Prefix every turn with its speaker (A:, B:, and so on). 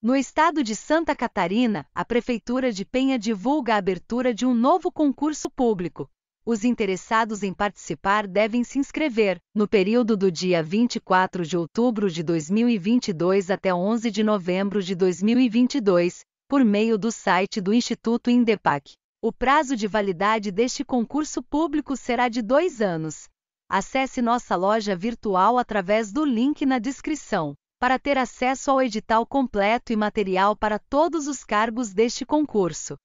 A: No estado de Santa Catarina, a Prefeitura de Penha divulga a abertura de um novo concurso público. Os interessados em participar devem se inscrever, no período do dia 24 de outubro de 2022 até 11 de novembro de 2022, por meio do site do Instituto Indepac. O prazo de validade deste concurso público será de dois anos. Acesse nossa loja virtual através do link na descrição para ter acesso ao edital completo e material para todos os cargos deste concurso.